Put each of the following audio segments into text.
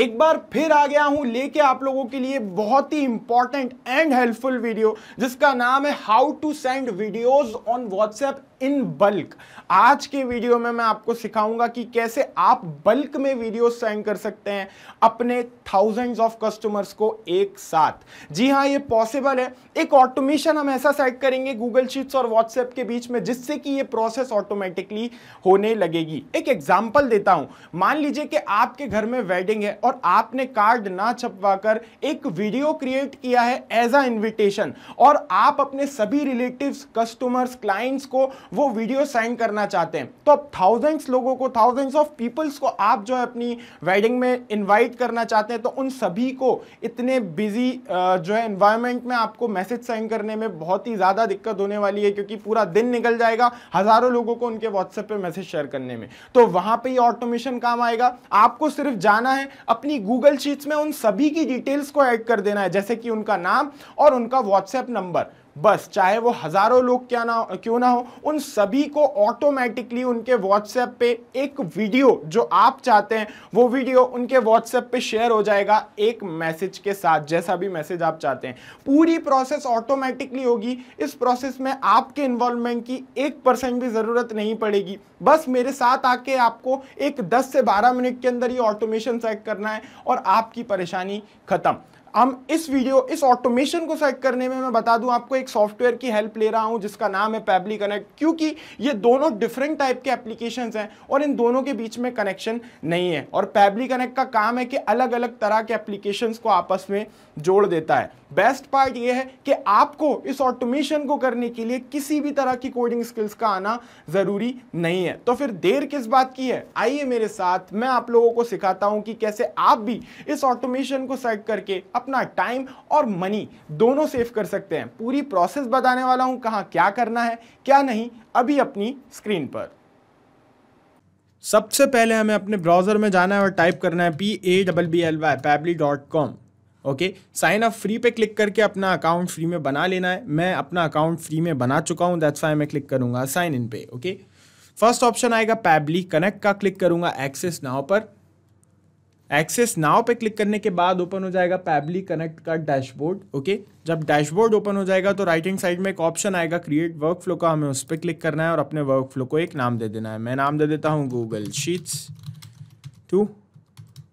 एक बार फिर आ गया हूं लेके आप लोगों के लिए बहुत ही इंपॉर्टेंट एंड हेल्पफुल वीडियो जिसका नाम है how to send videos on WhatsApp in bulk आज के वीडियो में मैं आपको सिखाऊंगा कि कैसे आप बल्क में वीडियो सेंड कर सकते हैं अपने थाउजेंड्स ऑफ कस्टमर्स को एक साथ जी हाँ ये पॉसिबल है एक ऑटोमेशन हम ऐसा सेट करेंगे गूगल शीट्स और व्हाट्सएप के बीच में जिससे कि ये प्रोसेस ऑटोमेटिकली होने लगेगी एक एग्जाम्पल देता हूं मान लीजिए कि आपके घर में वेडिंग है और आपने कार्ड ना छपवा एक वीडियो क्रिएट किया है एज अ इन्विटेशन और आप अपने सभी रिलेटिव्स कस्टमर्स क्लाइंट्स को वो वीडियो सेंड करना चाहते हैं तो अब थाउजेंड्स लोगों को थाउजेंड्स ऑफ पीपल्स को आप जो है अपनी वेडिंग में इन्वाइट करना चाहते हैं तो उन सभी को इतने बिजी जो है इन्वायरमेंट में आपको मैसेज सेंड करने में बहुत ही ज़्यादा दिक्कत होने वाली है क्योंकि पूरा दिन निकल जाएगा हज़ारों लोगों को उनके व्हाट्सएप पर मैसेज शेयर करने में तो वहाँ पर ही ऑटोमेशन काम आएगा आपको सिर्फ जाना है अपनी गूगल शीट्स में उन सभी की डिटेल्स को ऐड कर देना है जैसे कि उनका नाम और उनका व्हाट्सएप नंबर बस चाहे वो हज़ारों लोग क्या ना क्यों ना हो उन सभी को ऑटोमेटिकली उनके व्हाट्सएप पे एक वीडियो जो आप चाहते हैं वो वीडियो उनके व्हाट्सएप पे शेयर हो जाएगा एक मैसेज के साथ जैसा भी मैसेज आप चाहते हैं पूरी प्रोसेस ऑटोमेटिकली होगी इस प्रोसेस में आपके इन्वॉल्वमेंट की एक परसेंट भी ज़रूरत नहीं पड़ेगी बस मेरे साथ आके आपको एक दस से बारह मिनट के अंदर ये ऑटोमेशन सेट करना है और आपकी परेशानी ख़त्म हम इस वीडियो इस ऑटोमेशन को सेट करने में मैं बता दूं आपको एक सॉफ्टवेयर की हेल्प ले रहा हूं जिसका नाम है पैबली कनेक्ट क्योंकि ये दोनों डिफरेंट टाइप के एप्लीकेशन हैं और इन दोनों के बीच में कनेक्शन नहीं है और पैबली कनेक्ट का काम है कि अलग अलग तरह के एप्लीकेशन को आपस में जोड़ देता है बेस्ट पार्ट ये है कि आपको इस ऑटोमेशन को करने के लिए किसी भी तरह की कोडिंग स्किल्स का आना ज़रूरी नहीं है तो फिर देर किस बात की है आइए मेरे साथ मैं आप लोगों को सिखाता हूं कि कैसे आप भी इस ऑटोमेशन को सेट करके अपने अपना टाइम और मनी दोनों सेव कर सकते हैं पूरी प्रोसेस बताने वाला हूं कहां क्या करना है क्या नहीं अभी अपनी स्क्रीन पर सबसे पहले हमें अपने ब्राउज़र में जाना है और टाइप करना है P A double B L Y Pabbly dot com okay sign up free पे क्लिक करके अपना अकाउंट फ्री में बना लेना है मैं अपना अकाउंट फ्री में बना चुका हूँ दैट्स वाई मैं क्लिक करूँगा साइन इन पे ओके फर्स्ट ऑप्शन आएगा पैबली कनेक्ट का क्लिक करूँगा एक्सेस नाव पर एक्सेस नाव पे क्लिक करने के बाद ओपन हो जाएगा पैबली कनेक्ट का डैशबोर्ड ओके जब डैशबोर्ड ओपन हो जाएगा तो राइट हैंड साइड में एक ऑप्शन आएगा क्रिएट वर्क फ्लो का हमें उस पर क्लिक करना है और अपने वर्क फ्लो को एक नाम दे देना है मैं नाम दे देता हूँ Google Sheets to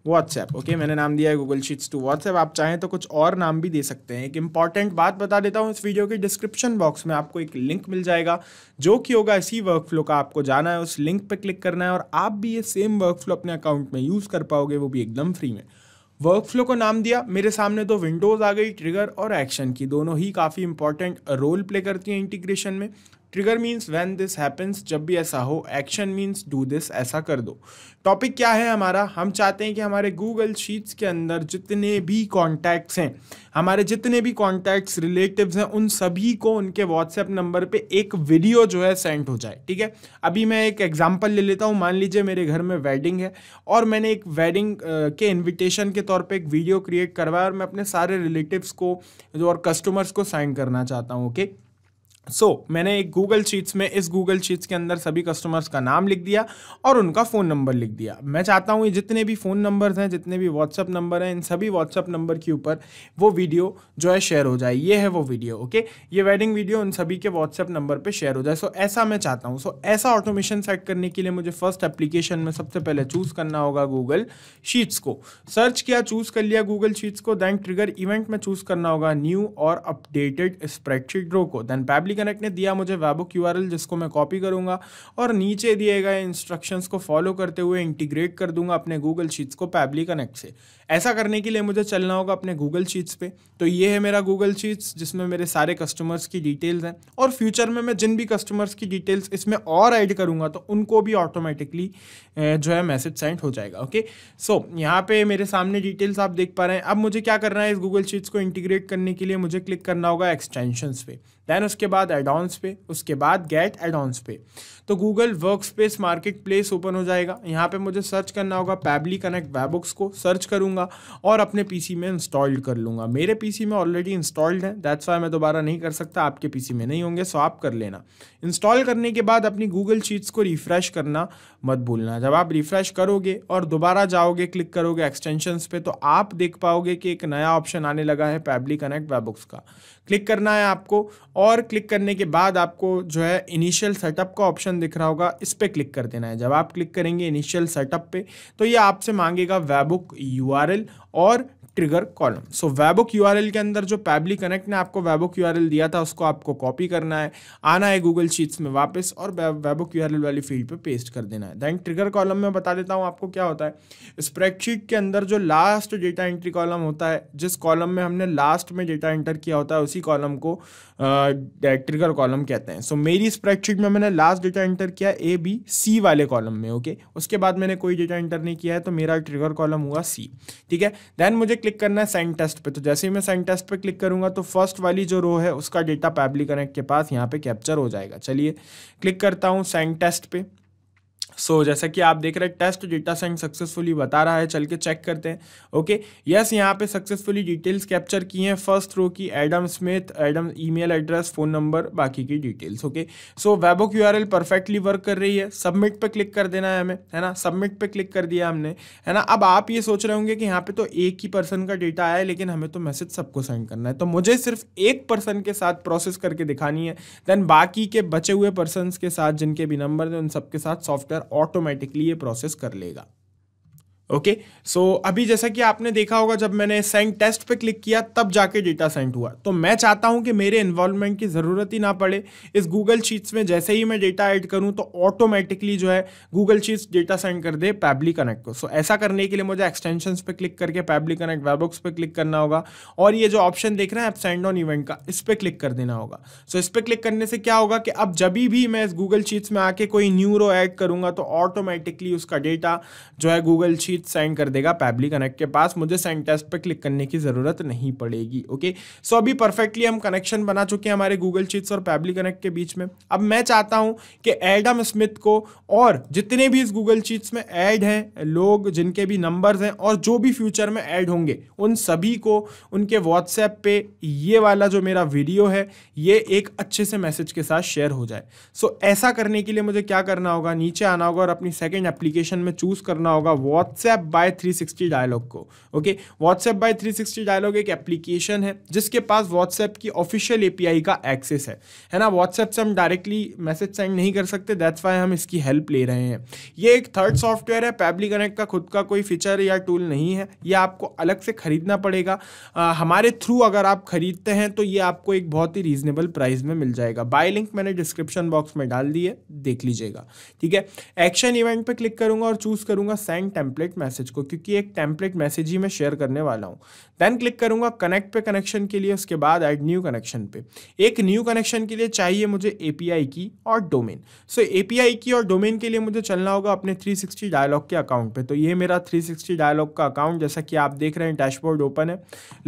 WhatsApp okay मैंने नाम दिया है गूगल शीट्स टू व्हाट्सएप आप चाहें तो कुछ और नाम भी दे सकते हैं एक इंपॉर्टेंट बात बता देता हूँ इस वीडियो के डिस्क्रिप्शन बॉक्स में आपको एक लिंक मिल जाएगा जो कि होगा इसी वर्क फ्लो का आपको जाना है उस लिंक पर क्लिक करना है और आप भी ये सेम वर्क फ्लो अपने अकाउंट में यूज़ कर पाओगे वो भी एकदम फ्री में वर्क फ्लो को नाम दिया मेरे सामने तो विंडोज़ आ गई ट्रिगर और एक्शन की दोनों ही काफ़ी इंपॉर्टेंट रोल प्ले करती हैं इंटीग्रेशन में trigger means when this happens जब भी ऐसा हो एक्शन मीन्स डू दिस ऐसा कर दो टॉपिक क्या है हमारा हम चाहते हैं कि हमारे गूगल शीट्स के अंदर जितने भी कॉन्टैक्ट्स हैं हमारे जितने भी कॉन्टैक्ट्स रिलेटिव्स हैं उन सभी को उनके व्हाट्सएप नंबर पे एक वीडियो जो है सेंड हो जाए ठीक है अभी मैं एक एग्जाम्पल ले लेता हूँ मान लीजिए मेरे घर में वेडिंग है और मैंने एक वेडिंग के इन्विटेशन के तौर पर एक वीडियो क्रिएट करवाया और मैं अपने सारे रिलेटिव्स को और कस्टमर्स को साइन करना चाहता हूँ ओके okay? सो so, मैंने एक गूगल शीट्स में इस गूगल शीट्स के अंदर सभी कस्टमर्स का नाम लिख दिया और उनका फ़ोन नंबर लिख दिया मैं चाहता हूँ ये जितने भी फ़ोन नंबर्स हैं जितने भी व्हाट्सअप नंबर हैं इन सभी व्हाट्सअप नंबर के ऊपर वो वीडियो जो है शेयर हो जाए ये है वो वीडियो ओके ये वेडिंग वीडियो उन सभी के व्हाट्सअप नंबर पर शेयर हो जाए सो so, ऐसा मैं चाहता हूँ सो so, ऐसा ऑटोमेशन सेट करने के लिए मुझे फर्स्ट एप्लीकेशन में सबसे पहले चूज़ करना होगा गूगल शीट्स को सर्च किया चूज़ कर लिया गूगल शीट्स को दैन ट्रिगर इवेंट में चूज़ करना होगा न्यू और अपडेटेड स्प्रेडशीट ड्रो को दैन पब्लिक स्टैबली कनेक्ट ने दिया मुझे वेबुक यू जिसको मैं कॉपी करूँगा और नीचे दिए गए इंस्ट्रक्शंस को फॉलो करते हुए इंटीग्रेट कर दूंगा अपने गूगल शीट्स को पैबली कनेक्ट से ऐसा करने के लिए मुझे चलना होगा अपने गूगल शीट्स पे तो ये है मेरा गूगल शीट्स जिसमें मेरे सारे कस्टमर्स की डिटेल्स हैं और फ्यूचर में मैं जिन भी कस्टमर्स की डिटेल्स इसमें और ऐड करूँगा तो उनको भी ऑटोमेटिकली जो है मैसेज सेंड हो जाएगा ओके सो यहाँ पे मेरे सामने डिटेल्स आप देख पा रहे हैं अब मुझे क्या करना है इस गूगल शीट्स को इंटीग्रेट करने के लिए मुझे क्लिक करना होगा एक्सटेंशन पे देन उसके बाद बाद एडॉन्स पे उसके बाद गेट एडॉन्स पे तो Google Workspace Marketplace open हो जाएगा यहाँ पे मुझे सर्च करना होगा पैबली कनेक्ट वेबुक्स को सर्च करूंगा और अपने पीसी में इंस्टॉल्ड कर लूंगा मेरे पीसी में ऑलरेडी इंस्टॉल्ड है दैट्स वाई मैं दोबारा नहीं कर सकता आपके पीसी में नहीं होंगे सो आप कर लेना इंस्टॉल करने के बाद अपनी गूगल शीट्स को रिफ्रेश करना मत भूलना जब आप रिफ्रेश करोगे और दोबारा जाओगे क्लिक करोगे एक्सटेंशन पे तो आप देख पाओगे कि एक नया ऑप्शन आने लगा है पैबली कनेक्ट वेबुक्स का क्लिक करना है आपको और क्लिक करने के बाद आपको जो है इनिशियल सेटअप का ऑप्शन दिख रहा होगा इस पर क्लिक कर देना है जब आप क्लिक करेंगे इनिशियल सेटअप पे तो ये आपसे मांगेगा वेबुक यू और trigger column so webhook URL के अंदर जो पैबली कनेक्ट ने आपको वेबुक यू दिया था उसको आपको कॉपी करना है आना है गूगल शीट्स में वापस और वेबुक यू वाली फील्ड पे पेस्ट कर देना है दैन ट्रिगर कॉलम में बता देता हूँ आपको क्या होता है स्प्रेडशीट के अंदर जो लास्ट डेटा एंट्री कॉलम होता है जिस कॉलम में हमने लास्ट में डेटा एंटर किया होता है उसी कॉलम को ट्रिगर कॉलम कहते हैं सो so, मेरी स्प्रेडशीट में मैंने लास्ट डेटा एंटर किया ए बी सी वाले कॉलम में ओके okay? उसके बाद मैंने कोई डेटा एंटर नहीं किया है तो मेरा ट्रिगर कॉलम हुआ सी ठीक है देन मुझे क्लिक क्लिक करना है सेंड टेस्ट पे तो जैसे ही मैं सेंड टेस्ट पे क्लिक करूंगा तो फर्स्ट वाली जो रो है उसका डेटा पैबली कनेक्ट के पास यहाँ पे कैप्चर हो जाएगा चलिए क्लिक करता हूँ सेंड टेस्ट पे सो so, जैसा कि आप देख रहे हैं टेस्ट डेटा सेंड सक्सेसफुली बता रहा है चल के चेक करते हैं ओके यस यहाँ पे सक्सेसफुली डिटेल्स कैप्चर की हैं फर्स्ट रो की Adam Smith Adam email address phone number बाकी की details okay so webhook URL perfectly work कर रही है सबमिट पे क्लिक कर देना है हमें है ना सबमिट पे क्लिक कर दिया हमने है ना अब आप ये सोच रहे होंगे कि यहाँ पे तो एक ही पर्सन का डेटा आया है लेकिन हमें तो मैसेज सबको सेंड करना है तो मुझे सिर्फ एक पर्सन के साथ प्रोसेस करके दिखानी है देन बाकी के बचे हुए पर्सन के साथ जिनके भी नंबर हैं उन सबके साथ सॉफ्टवेयर ऑटोमेटिकली ये प्रोसेस कर लेगा ओके okay? सो so, अभी जैसा कि आपने देखा होगा जब मैंने सेंड टेस्ट पे क्लिक किया तब जाके डेटा सेंड हुआ तो मैं चाहता हूं कि मेरे इन्वॉल्वमेंट की ज़रूरत ही ना पड़े इस गूगल शीट्स में जैसे ही मैं डेटा ऐड करूं तो ऑटोमेटिकली जो है गूगल शीट्स डेटा सेंड कर दे पैबली कनेक्ट को सो so, ऐसा करने के लिए मुझे एक्सटेंशन पर क्लिक करके पैबली कनेक्ट वेबॉक्स पर क्लिक करना होगा और ये जो ऑप्शन देख रहे हैं आप सेंड ऑन इवेंट का इस पर क्लिक कर देना होगा सो so, इस पर क्लिक करने से क्या होगा कि अब जब भी मैं इस गूगल शीट्स में आके कोई न्यूरो ऐड करूंगा तो ऑटोमेटिकली उसका डेटा जो है गूगल शीट लिस्ट सेंड कर देगा पैबली कनेक्ट के पास मुझे सेंड टेस्ट पर क्लिक करने की ज़रूरत नहीं पड़ेगी ओके सो अभी परफेक्टली हम कनेक्शन बना चुके हैं हमारे गूगल शीट्स और पैबली कनेक्ट के बीच में अब मैं चाहता हूं कि एडम स्मिथ को और जितने भी इस गूगल शीट्स में एड हैं लोग जिनके भी नंबर्स हैं और जो भी फ्यूचर में ऐड होंगे उन सभी को उनके व्हाट्सएप पे ये वाला जो मेरा वीडियो है ये एक अच्छे से मैसेज के साथ शेयर हो जाए सो ऐसा करने के लिए मुझे क्या करना होगा नीचे आना होगा और अपनी सेकेंड एप्लीकेशन में चूज़ करना होगा व्हाट्सएप व्हाट्सएप बाय 360 डायलॉग को ओके व्हाट्सएप बाय 360 डायलॉग एक एप्लीकेशन है जिसके पास व्हाट्सएप की ऑफिशियल एपीआई का एक्सेस है है ना व्हाट्सएप से हम डायरेक्टली मैसेज सेंड नहीं कर सकते दैट्स वाई हम इसकी हेल्प ले रहे हैं ये एक थर्ड सॉफ्टवेयर है पैबली कनेक्ट का खुद का कोई फीचर या टूल नहीं है यह आपको अलग से खरीदना पड़ेगा आ, हमारे थ्रू अगर आप खरीदते हैं तो ये आपको एक बहुत ही रीजनेबल प्राइस में मिल जाएगा बाय लिंक मैंने डिस्क्रिप्शन बॉक्स में डाल दी है देख लीजिएगा ठीक है एक्शन इवेंट पर क्लिक करूंगा और चूज करूंगा सेंड टेम्पलेट मैसेज को क्योंकि एक टेम्पलेट मैसेज ही मैं शेयर करने वाला हूँ देन क्लिक करूंगा कनेक्ट पे कनेक्शन के लिए उसके बाद एड न्यू कनेक्शन पे एक न्यू कनेक्शन के लिए चाहिए मुझे ए की और डोमेन सो ए की और डोमेन के लिए मुझे चलना होगा अपने थ्री डायलॉग के अकाउंट पर तो ये मेरा थ्री डायलॉग का अकाउंट जैसा कि आप देख रहे हैं डैशबोर्ड ओपन है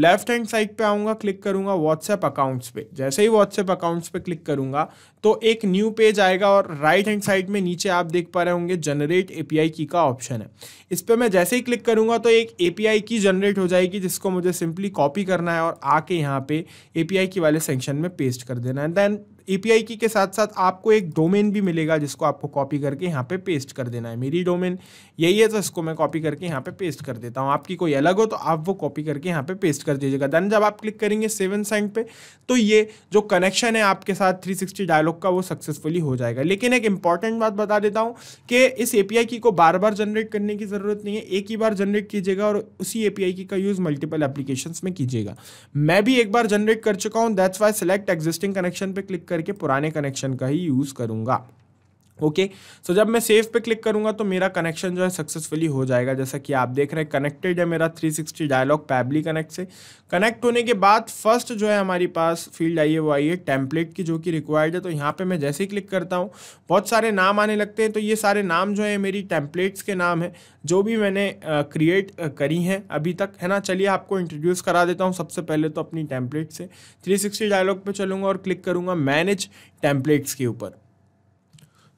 लेफ्ट हैंड साइड पर आऊँगा क्लिक करूंगा व्हाट्सएप अकाउंट्स पे जैसे ही व्हाट्सएप अकाउंट्स पे क्लिक करूंगा तो एक न्यू पेज आएगा और राइट हैंड साइड में नीचे आप देख पा रहे होंगे जनरेट एपीआई की का ऑप्शन है इस पर तो मैं जैसे ही क्लिक करूंगा तो एक ए की जनरेट हो जाएगी जिसको मुझे सिंपली कॉपी करना है और आके यहाँ पे ए की वाले सेक्शन में पेस्ट कर देना है देन एपीआई की के साथ साथ आपको एक डोमेन भी मिलेगा जिसको आपको कॉपी करके यहाँ पे पेस्ट कर देना है मेरी डोमेन यही है तो इसको मैं कॉपी करके यहाँ पे पेस्ट कर देता हूँ आपकी कोई अलग हो तो आप वो कॉपी करके यहाँ पे पेस्ट कर दीजिएगा देन जब आप क्लिक करेंगे सेवन साइन पे तो ये जो कनेक्शन है आपके साथ थ्री सिक्सटी डायलॉग का वो सक्सेसफुली हो जाएगा लेकिन एक इंपॉर्टेंट बात बता देता हूँ कि इस आई की को बार बार जनरेट करने की ज़रूरत नहीं है एक ही बार जनरेट कीजिएगा और उसी एपीआई की का यूज़ मल्टीपल एप्लीकेशन में कीजिएगा मैं भी एक बार जनरेट कर चुका हूँ that's why select existing connection पे क्लिक करके पुराने कनेक्शन का ही यूज़ करूँगा ओके okay. सो so, जब मैं सेव पे क्लिक करूंगा तो मेरा कनेक्शन जो है सक्सेसफुली हो जाएगा जैसा कि आप देख रहे हैं कनेक्टेड है मेरा 360 डायलॉग पैबली कनेक्ट से कनेक्ट होने के बाद फर्स्ट जो है हमारे पास फील्ड आई है वो आई है टेम्पलेट की जो कि रिक्वायर्ड है तो यहाँ पे मैं जैसे ही क्लिक करता हूँ बहुत सारे नाम आने लगते हैं तो ये सारे नाम जो है मेरी टेम्पलेट्स के नाम है जो भी मैंने क्रिएट करी हैं अभी तक है ना चलिए आपको इंट्रोड्यूस करा देता हूँ सबसे पहले तो अपनी टेम्पलेट से थ्री डायलॉग पर चलूँगा और क्लिक करूँगा मैनेज टेम्पलेट्स के ऊपर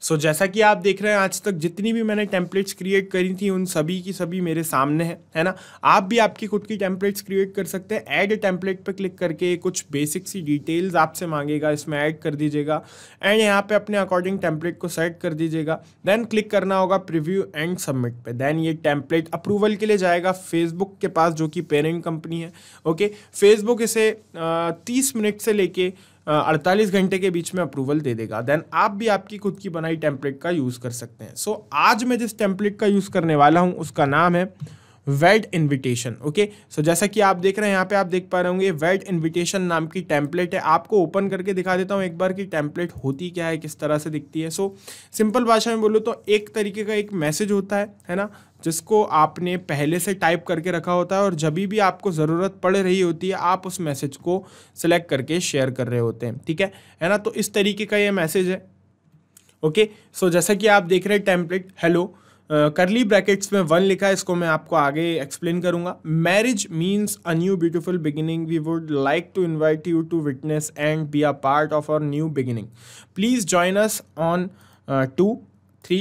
सो so, जैसा कि आप देख रहे हैं आज तक जितनी भी मैंने टेम्पलेट्स क्रिएट करी थी उन सभी की सभी मेरे सामने है है ना आप भी आपकी खुद की टेम्पलेट्स क्रिएट कर सकते हैं ऐड टेम्पलेट पर क्लिक करके कुछ बेसिक सी डिटेल्स आपसे मांगेगा इसमें ऐड कर दीजिएगा एंड यहाँ पे अपने अकॉर्डिंग टेम्पलेट को सेट कर दीजिएगा देन क्लिक करना होगा प्रिव्यू एंड सबमिट पर देन ये टेम्पलेट अप्रूवल के लिए जाएगा फेसबुक के पास जो कि पेरेंट कंपनी है ओके फेसबुक इसे तीस मिनट से लेके अड़तालीस घंटे के बीच में अप्रूवल दे देगा देन आप भी आपकी खुद की बनाई टेम्पलेट का यूज़ कर सकते हैं सो so, आज मैं जिस टेम्पलेट का यूज़ करने वाला हूँ उसका नाम है वेड इनविटेशन ओके सो जैसा कि आप देख रहे हैं यहाँ पे आप देख पा रहे होंगे वेड इनविटेशन नाम की टेम्पलेट है आपको ओपन करके दिखा देता हूँ एक बार कि टेम्पलेट होती क्या है किस तरह से दिखती है सो so, सिंपल भाषा में बोलो तो एक तरीके का एक मैसेज होता है है ना जिसको आपने पहले से टाइप करके रखा होता है और जब भी आपको ज़रूरत पड़ रही होती है आप उस मैसेज को सिलेक्ट करके शेयर कर रहे होते हैं ठीक है है ना तो इस तरीके का ये मैसेज है ओके सो जैसा कि आप देख रहे हैं टेम्पलेट हेलो करली ब्रैकेट्स में वन लिखा है इसको मैं आपको आगे एक्सप्लेन करूंगा marriage means a new beautiful beginning we would like to invite you to witness and be a part of our new beginning please join us on two three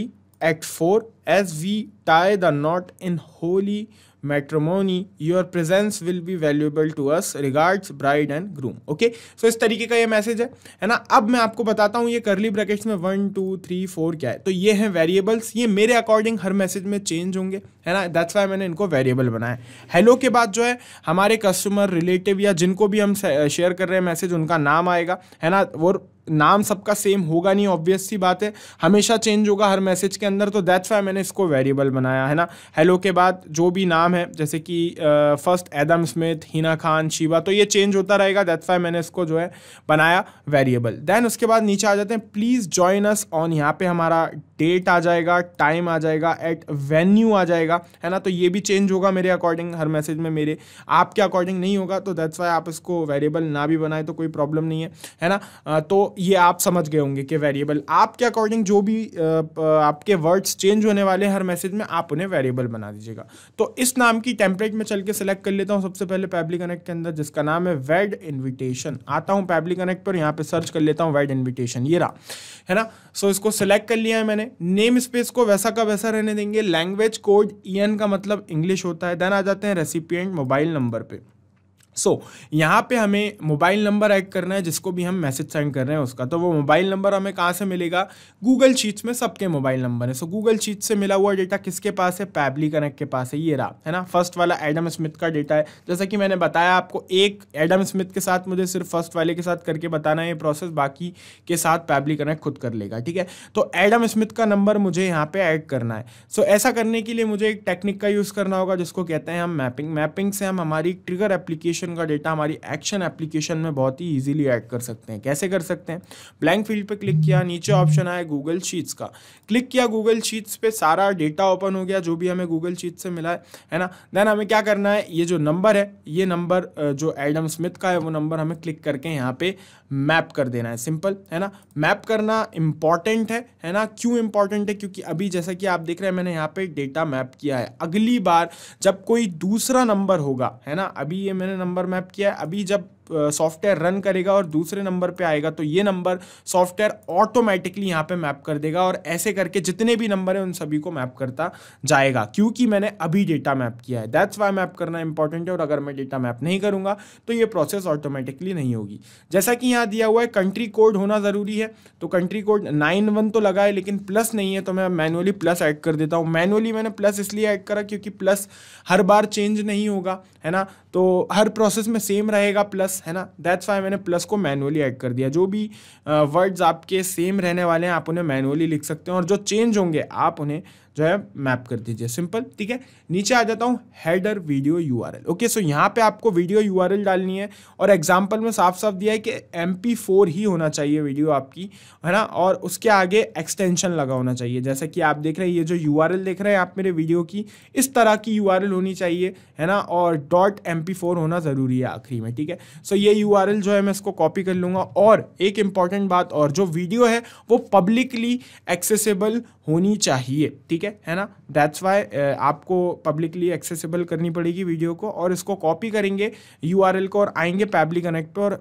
Act 4 As we tie the knot in holy matrimony, your presence will be valuable to us. Regards, bride and groom. Okay, so इस तरीके का ये message है है ना अब मैं आपको बताता हूँ ये करली ब्रैकेट्स में वन टू थ्री फोर क्या है तो ये हैं वेरिएबल्स ये मेरे अकॉर्डिंग हर मैसेज में चेंज होंगे है ना दैट्स वाई मैंने इनको वेरिएबल बनाया हेलो के बाद जो है हमारे कस्टमर रिलेटिव या जिनको भी हम शेयर कर रहे हैं मैसेज उनका नाम आएगा है ना और नाम सबका सेम होगा नहीं ऑब्वियस सी बात है हमेशा चेंज होगा हर मैसेज के अंदर तो दैट्स वाई मैंने इसको वेरिएबल बनाया है ना हेलो के बाद जो भी नाम है जैसे कि first Adam Smith Heena Khan Shiva तो ये चेंज होता रहेगा दैट्स वाई मैंने इसको जो है बनाया वेरिएबल देन उसके बाद नीचे आ जाते हैं प्लीज़ ज्वाइन अस ऑन यहाँ पे हमारा डेट आ जाएगा टाइम आ जाएगा एट वेन्यू आ जाएगा है ना तो ये भी चेंज होगा मेरे अकॉर्डिंग हर मैसेज में मेरे आपके अकॉर्डिंग नहीं होगा तो दैट्स वाई आप इसको वेरिएबल ना भी बनाए तो कोई प्रॉब्लम नहीं है है ना तो ये आप समझ गए होंगे कि वेरिएबल आपके अकॉर्डिंग जो भी आपके वर्ड्स चेंज होने वाले हर मैसेज में आप उन्हें वेरिएबल बना दीजिएगा तो इस नाम की टेम्पलेट में चल के सेलेक्ट कर लेता हूँ सबसे पहले पैबली कनेक्ट के अंदर जिसका नाम है वेड इन्विटेशन आता हूँ पैबली कनेक्ट पर यहाँ पर सर्च कर लेता हूँ वेड इन्विटेशन ये रहा है ना सो so, इसको सेलेक्ट कर लिया है मैंने नेम स्पेस को वैसा का वैसा रहने देंगे लैंग्वेज कोड ई का मतलब इंग्लिश होता है देन आ जाते हैं रेसिपियंट मोबाइल नंबर पर सो so, यहाँ पे हमें मोबाइल नंबर ऐड करना है जिसको भी हम मैसेज सेंड कर रहे हैं उसका तो वो मोबाइल नंबर हमें कहाँ से मिलेगा गूगल चीट्स में सबके मोबाइल नंबर है सो गूगल चीट्स से मिला हुआ डेटा किसके पास है पैबली कनेक्ट के पास है ये रहा है ना फर्स्ट वाला एडम स्मिथ का डेटा है जैसा कि मैंने बताया आपको एक एडम स्मिथ के साथ मुझे सिर्फ फर्स्ट वाले के साथ करके बताना है ये प्रोसेस बाकी के साथ पैबली कनेक्ट खुद कर लेगा ठीक है तो एडम स्मिथ का नंबर मुझे यहाँ पर ऐड करना है सो so, ऐसा करने के लिए मुझे एक टेक्निक का यूज़ करना होगा जिसको कहते हैं हम मैपिंग मैपिंग से हम हमारी ट्रिगर एप्लीकेशन ट्रांजेक्शन का डेटा हमारी एक्शन एप्लीकेशन में बहुत ही ईजिली ऐड कर सकते हैं कैसे कर सकते हैं ब्लैंक फील्ड पे क्लिक किया नीचे ऑप्शन आया गूगल शीट्स का क्लिक किया गूगल शीट्स पे सारा डेटा ओपन हो गया जो भी हमें गूगल शीट से मिला है है ना देन हमें क्या करना है ये जो नंबर है ये नंबर जो एडम स्मिथ का है वो नंबर हमें क्लिक करके यहाँ पे मैप कर देना है सिंपल है ना मैप करना इंपॉर्टेंट है है ना क्यों इंपॉर्टेंट है क्योंकि अभी जैसा कि आप देख रहे हैं मैंने यहाँ पे डेटा मैप किया है अगली बार जब कोई दूसरा नंबर होगा है ना अभी ये मैंने नंबर नंबर मैप किया है अभी जब सॉफ्टवेयर रन करेगा और दूसरे नंबर पे आएगा तो ये नंबर सॉफ्टवेयर ऑटोमेटिकली यहाँ पे मैप कर देगा और ऐसे करके जितने भी नंबर हैं उन सभी को मैप करता जाएगा क्योंकि मैंने अभी डेटा मैप किया है दैट्स वाई मैप करना इंपॉर्टेंट है और अगर मैं डेटा मैप नहीं करूँगा तो ये प्रोसेस ऑटोमेटिकली नहीं होगी जैसा कि यहाँ दिया हुआ है कंट्री कोड होना ज़रूरी है तो कंट्री कोड नाइन वन तो लगा है लेकिन प्लस नहीं है तो मैं मैनुअली प्लस ऐड कर देता हूँ मैनुअली मैंने प्लस इसलिए ऐड करा क्योंकि प्लस हर बार चेंज नहीं होगा है ना तो हर प्रोसेस में सेम रहेगा प्लस प्लस है ना दैट्स वाई मैंने प्लस को मैनुअली ऐड कर दिया जो भी वर्ड्स uh, आपके सेम रहने वाले हैं आप उन्हें मैनुअली लिख सकते हैं और जो चेंज होंगे आप उन्हें जो है मैप कर दीजिए सिंपल ठीक है नीचे आ जाता हूँ header video U R L okay so यहाँ पे आपको वीडियो यू आर एल डालनी है और एग्जाम्पल में साफ साफ दिया है कि एम पी फोर ही होना चाहिए वीडियो आपकी है ना और उसके आगे एक्सटेंशन लगा होना चाहिए जैसा कि आप देख रहे हैं ये जो यू आर एल देख रहे हैं आप मेरे वीडियो की इस तरह की यू आर एल होनी चाहिए है ना और डॉट एम पी फोर होना ज़रूरी है आखिरी में ठीक है सो ये यू आर एल जो है मैं इसको कॉपी कर लूँगा और एक इम्पॉर्टेंट बात और जो वीडियो है वो पब्लिकली एक्सेसिबल होनी चाहिए ठीक है ठीक है है ना दैट्स वाई uh, आपको पब्लिकली एक्सेसिबल करनी पड़ेगी वीडियो को और इसको कॉपी करेंगे यू को और आएंगे पैबली कनेक्ट और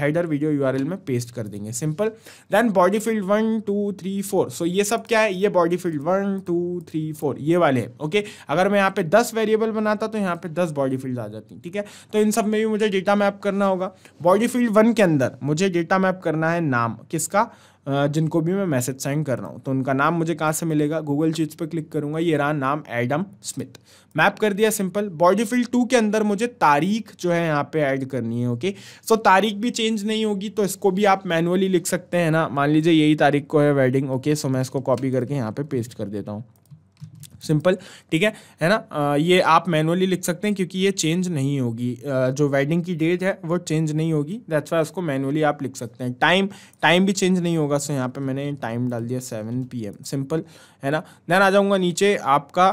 हेडर वीडियो यू में पेस्ट कर देंगे simple then body field one two three four सो ये सब क्या है ये body field one two three four ये वाले हैं ओके अगर मैं यहाँ पे दस वेरिएबल बनाता तो यहाँ पे दस बॉडी फील्ड आ जाती ठीक है तो इन सब में भी मुझे डेटा मैप करना होगा बॉडी फील्ड वन के अंदर मुझे डेटा मैप करना है नाम किसका जिनको भी मैं मैसेज सेंड कर रहा हूँ तो उनका नाम मुझे कहाँ से मिलेगा गूगल चीज पर क्लिक करूँगा ये रहा नाम एडम स्मिथ मैप कर दिया सिंपल बॉडी फील्ड टू के अंदर मुझे तारीख जो है यहाँ पे ऐड करनी है ओके सो so, तारीख भी चेंज नहीं होगी तो इसको भी आप मैनुअली लिख सकते हैं ना मान लीजिए यही तारीख को है वेडिंग ओके सो so, मैं इसको कॉपी करके यहाँ पे पेस्ट कर देता हूँ सिंपल ठीक है है ना ये आप मैनुअली लिख सकते हैं क्योंकि ये चेंज नहीं होगी जो वेडिंग की डेट है वो चेंज नहीं होगी दैट्स वाई उसको मैनुअली आप लिख सकते हैं टाइम टाइम भी चेंज नहीं होगा सो यहाँ पे मैंने टाइम डाल दिया सेवन पी सिंपल है ना देन आ जाऊँगा नीचे आपका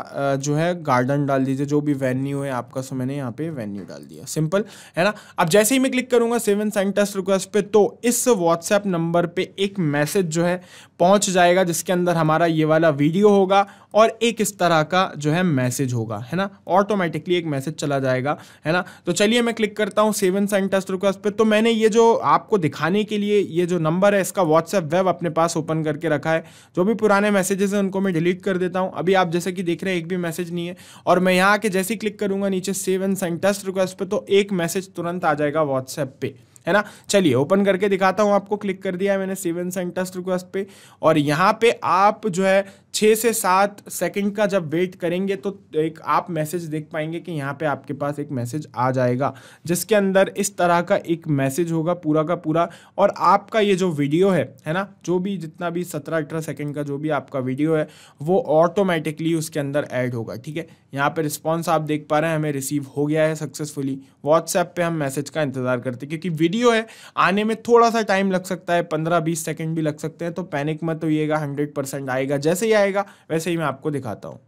जो है गार्डन डाल दीजिए जो भी वेन्यू है आपका सो मैंने यहाँ पे वेन्यू डाल दिया सिंपल है ना अब जैसे ही मैं क्लिक करूँगा सेवन सेंटर्स रिक्वेस्ट पर तो इस व्हाट्सएप नंबर पर एक मैसेज जो है पहुँच जाएगा जिसके अंदर हमारा ये वाला वीडियो होगा और एक तरह का जो है मैसेज होगा है ना ऑटोमेटिकली एक मैसेज चला जाएगा है ना तो चलिए मैं क्लिक करता हूँ सेवन साइन टेस्ट रिक्वेस्ट पे तो मैंने ये जो आपको दिखाने के लिए ये जो नंबर है इसका व्हाट्सएप वेब अपने पास ओपन करके रखा है जो भी पुराने मैसेजेस हैं उनको मैं डिलीट कर देता हूँ अभी आप जैसे कि देख रहे हैं एक भी मैसेज नहीं है और मैं यहाँ आके जैसे ही क्लिक करूँगा नीचे seven and sign test request पर तो एक मैसेज तुरंत आ जाएगा व्हाट्सएप पे है ना चलिए ओपन करके दिखाता हूँ आपको क्लिक कर दिया है मैंने सेवन साइन रिक्वेस्ट पे और यहाँ पे आप जो है छः से सात सेकंड का जब वेट करेंगे तो एक आप मैसेज देख पाएंगे कि यहाँ पे आपके पास एक मैसेज आ जाएगा जिसके अंदर इस तरह का एक मैसेज होगा पूरा का पूरा और आपका ये जो वीडियो है है ना जो भी जितना भी सत्रह अठारह सेकेंड का जो भी आपका वीडियो है वो ऑटोमेटिकली उसके अंदर ऐड होगा ठीक है यहाँ पर रिस्पॉन्स आप देख पा रहे हैं हमें रिसीव हो गया है सक्सेसफुली व्हाट्सएप पर हम मैसेज का इंतज़ार करते हैं क्योंकि वीडियो है आने में थोड़ा सा टाइम लग सकता है पंद्रह बीस सेकेंड भी लग सकते हैं तो पैनिक मत होइएगा हंड्रेड आएगा जैसे ही आएगा वैसे ही मैं आपको दिखाता हूँ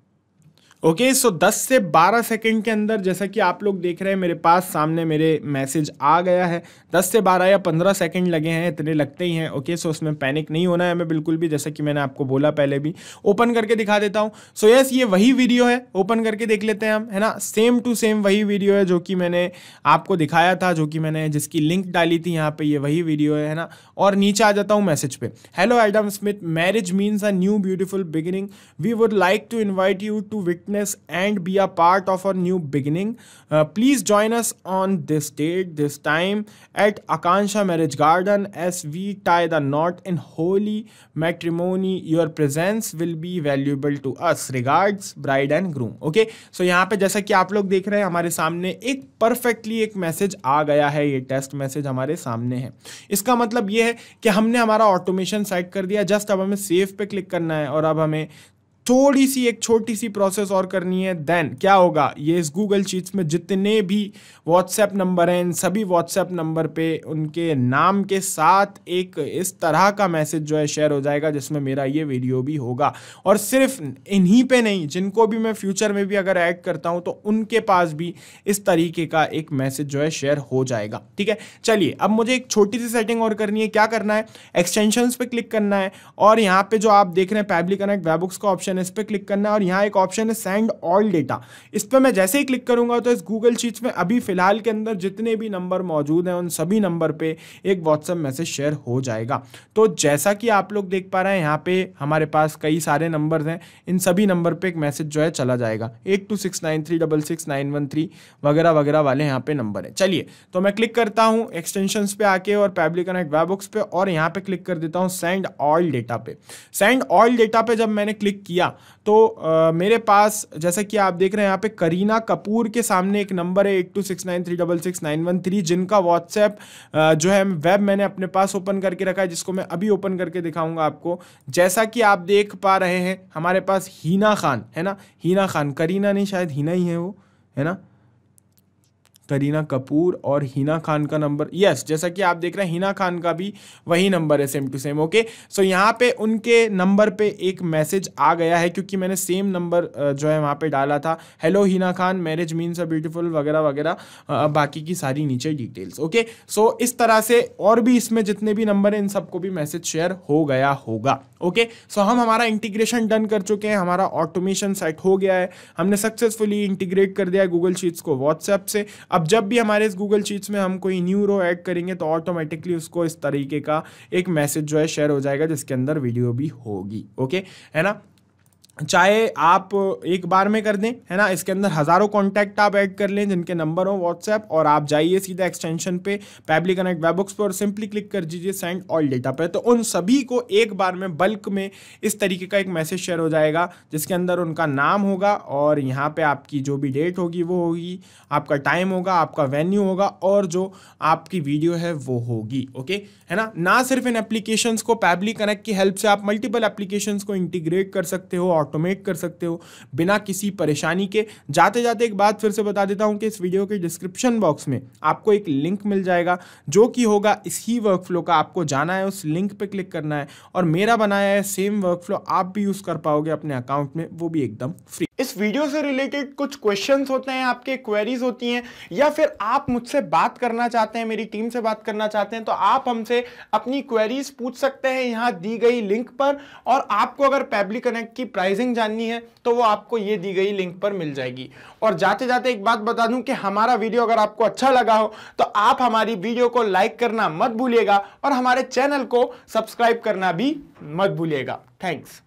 ओके okay, सो so 10 से 12 सेकंड के अंदर जैसा कि आप लोग देख रहे हैं मेरे पास सामने मेरे मैसेज आ गया है 10 से 12 या 15 सेकंड लगे हैं इतने लगते ही हैं ओके सो उसमें पैनिक नहीं होना है हमें बिल्कुल भी जैसा कि मैंने आपको बोला पहले भी ओपन करके दिखा देता हूं सो so, यस yes, ये वही वीडियो है ओपन करके देख लेते हैं हम है ना सेम टू सेम वही वीडियो है जो कि मैंने आपको दिखाया था जो कि मैंने जिसकी लिंक डाली थी यहाँ पर ये वही वीडियो है ना और नीचे आ जाता हूँ मैसेज पर hello Adam Smith marriage means a new beautiful beginning we would like to invite you to wick greatness and be a part of our new beginning. Uh, please join us on this date, this time at Akansha Marriage Garden as we tie the knot in holy matrimony. Your presence will be valuable to us. Regards, bride and groom. Okay, so yahan pe jaisa ki aap log dekh rahe hain hamare samne ek perfectly ek message aa gaya hai ye test message hamare samne hai iska matlab ye hai ki humne hamara automation set kar diya just ab hame save pe click karna hai aur ab hame थोड़ी सी एक छोटी सी process और करनी है then क्या होगा ये इस गूगल चीट्स में जितने भी व्हाट्सएप नंबर हैं इन सभी व्हाट्सएप नंबर पे उनके नाम के साथ एक इस तरह का मैसेज जो है शेयर हो जाएगा जिसमें मेरा ये वीडियो भी होगा और सिर्फ इन्हीं पे नहीं जिनको भी मैं फ्यूचर में भी अगर ऐड करता हूँ तो उनके पास भी इस तरीके का एक मैसेज जो है शेयर हो जाएगा ठीक है चलिए अब मुझे एक छोटी सी सेटिंग और करनी है क्या करना है एक्सटेंशन पर क्लिक करना है और यहाँ पर जो आप देख रहे हैं पैबली कनेक्ट वेबुक्स का ऑप्शन ऑप्शन इस पर क्लिक करना है और यहाँ एक ऑप्शन है सेंड ऑल डेटा इस पर मैं जैसे ही क्लिक करूँगा तो इस गूगल शीट्स में अभी फिलहाल के अंदर जितने भी नंबर मौजूद हैं उन सभी नंबर पर एक व्हाट्सअप मैसेज शेयर हो जाएगा तो जैसा कि आप लोग देख पा रहे हैं यहाँ पे हमारे पास कई सारे नंबर हैं इन सभी नंबर पर एक मैसेज जो है चला जाएगा एक two six nine three double six nine one three वगैरह वगैरह वाले यहाँ पे नंबर है चलिए तो मैं क्लिक करता हूँ एक्सटेंशन पे आके और पैब्लिक कनेक्ट वेबुक्स पे और यहाँ पे क्लिक कर देता हूँ सेंड ऑल डेटा पे सेंड ऑल डेटा पे जब मैंने क्लिक किया या तो आ, मेरे पास जैसा कि आप देख रहे हैं यहाँ पे करीना कपूर के सामने एक नंबर है eight two six nine three double six nine one three जिनका व्हाट्सएप जो है वेब मैंने अपने पास ओपन करके रखा है जिसको मैं अभी ओपन करके दिखाऊंगा आपको जैसा कि आप देख पा रहे हैं हमारे पास हीना खान है ना हीना खान करीना नहीं शायद हीना ही है वो है ना करीना कपूर और हिना खान का नंबर यस जैसा कि आप देख रहे हैं हिना खान का भी वही नंबर है same to same okay so यहाँ पे उनके नंबर पे एक मैसेज आ गया है क्योंकि मैंने सेम नंबर जो है वहाँ पे डाला था hello Hina Khan marriage means a beautiful वगैरह वगैरह बाकी की सारी नीचे डिटेल्स ओके सो इस तरह से और भी इसमें जितने भी नंबर हैं इन सबको भी मैसेज शेयर हो गया होगा ओके सो हम हमारा इंटीग्रेशन डन कर चुके हैं हमारा ऑटोमेशन सेट हो गया है हमने सक्सेसफुली इंटीग्रेट कर दिया है गूगल शीट्स को व्हाट्सएप से अब अब जब भी हमारे इस गूगल शीट्स में हम कोई न्यू रो ऐड करेंगे तो ऑटोमेटिकली उसको इस तरीके का एक मैसेज जो है शेयर हो जाएगा जिसके अंदर वीडियो भी होगी ओके है ना चाहे आप एक बार में कर दें है ना इसके अंदर हज़ारों कॉन्टैक्ट आप ऐड कर लें जिनके नंबर हो व्हाट्सएप और आप जाइए सीधा एक्सटेंशन पे पैबली कनेक्ट वेबुक्स पर और सिंपली क्लिक कर दीजिए सेंड ऑल डेटा पर तो उन सभी को एक बार में बल्क में इस तरीके का एक मैसेज शेयर हो जाएगा जिसके अंदर उनका नाम होगा और यहाँ पर आपकी जो भी डेट होगी वो होगी आपका टाइम होगा आपका वेन्यू होगा और जो आपकी वीडियो है वो होगी ओके है ना ना सिर्फ इन एप्लीकेशन को पैबली कनेक्ट की हेल्प से आप मल्टीपल एप्लीकेशन को इंटीग्रेट कर सकते हो ऑटोमेट कर सकते हो बिना किसी परेशानी के जाते जाते एक बात फिर से बता देता हूँ कि इस वीडियो के डिस्क्रिप्शन बॉक्स में आपको एक लिंक मिल जाएगा जो कि होगा इसी वर्क फ्लो का आपको जाना है उस लिंक पर क्लिक करना है और मेरा बनाया है सेम वर्क फ्लो आप भी यूज़ कर पाओगे अपने अकाउंट में वो भी एकदम फ्री इस वीडियो से रिलेटेड कुछ क्वेश्चन होते हैं आपके क्वेरीज होती हैं या फिर आप मुझसे बात करना चाहते हैं मेरी टीम से बात करना चाहते हैं तो आप हमसे अपनी क्वेरीज पूछ सकते हैं यहाँ दी गई लिंक पर और आपको अगर पैबली कनेक्ट की प्राइस प्राइसिंग जाननी है तो वो आपको ये दी गई लिंक पर मिल जाएगी और जाते जाते एक बात बता दूं कि हमारा वीडियो अगर आपको अच्छा लगा हो तो आप हमारी वीडियो को लाइक करना मत भूलिएगा और हमारे चैनल को सब्सक्राइब करना भी मत भूलिएगा थैंक्स